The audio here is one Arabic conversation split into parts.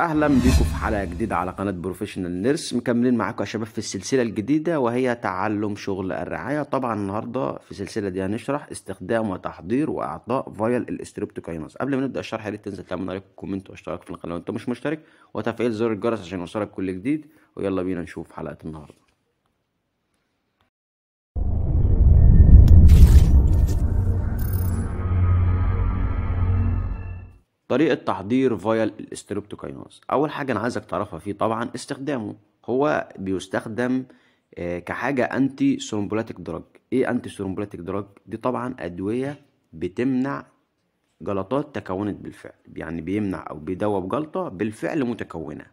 اهلا بيكم في حلقه جديده على قناه بروفيشنال نيرس مكملين معاكم يا شباب في السلسله الجديده وهي تعلم شغل الرعايه طبعا النهارده في السلسله دي هنشرح استخدام وتحضير واعطاء فايل الاستريبتوكاينوز قبل ما نبدا الشرح يا ريت تنزل تعمل لايك وكومنت واشتراك في القناه لو انت مش مشترك وتفعيل زر الجرس عشان يوصلك كل جديد ويلا بينا نشوف حلقه النهارده طريقة تحضير فيال الاستريبتوكاينوز أول حاجة أنا عايزك تعرفها فيه طبعا استخدامه هو بيستخدم آه، كحاجة أنتي سرومبولاتيك دراج إيه أنتي سرومبولاتيك دراج دي طبعا أدوية بتمنع جلطات تكونت بالفعل يعني بيمنع أو بيدوب جلطة بالفعل متكونة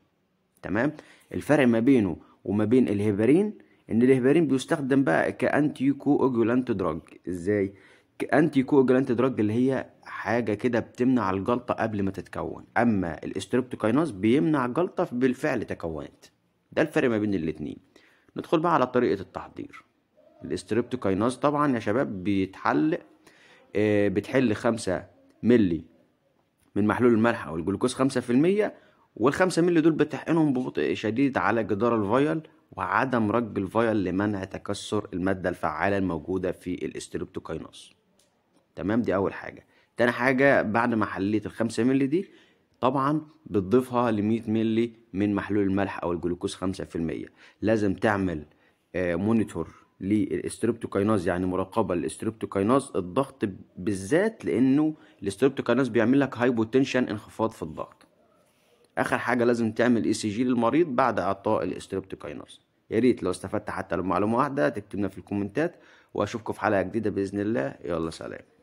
تمام الفرق ما بينه وما بين الهيبارين إن الهيبارين بيستخدم بقى كأنتي كو دراج إزاي انتي كوجلانت دراج اللي هي حاجه كده بتمنع الجلطه قبل ما تتكون اما الاستريبتوكايناز بيمنع الجلطه بالفعل تكونت ده الفرق ما بين الاتنين ندخل بقى على طريقه التحضير الاستريبتوكايناز طبعا يا شباب بيتحل آه، بتحل 5 ملي من محلول الملح او الجلوكوز 5% وال5 ملي دول بتحقنهم ببطء شديد على جدار الفايل وعدم رج الفايل لمنع تكسر المادة الفعالة الموجودة في الاستريبتوكايناز تمام دي اول حاجه تاني حاجه بعد ما حليت 5 مللي دي طبعا بتضيفها 100 مللي من محلول الملح او الجلوكوز 5% لازم تعمل آه، مونيتور للاستريبتوكايناز يعني مراقبه للاستريبتوكايناز الضغط بالذات لانه الاستريبتوكايناز بيعمل لك هايبوتنشن انخفاض في الضغط اخر حاجه لازم تعمل اي سي جي للمريض بعد اعطاء الاستريبتوكايناز يا ريت لو استفدت حتى لو معلومه واحده تكتبنا في الكومنتات واشوفكم في حلقه جديده باذن الله يلا سلام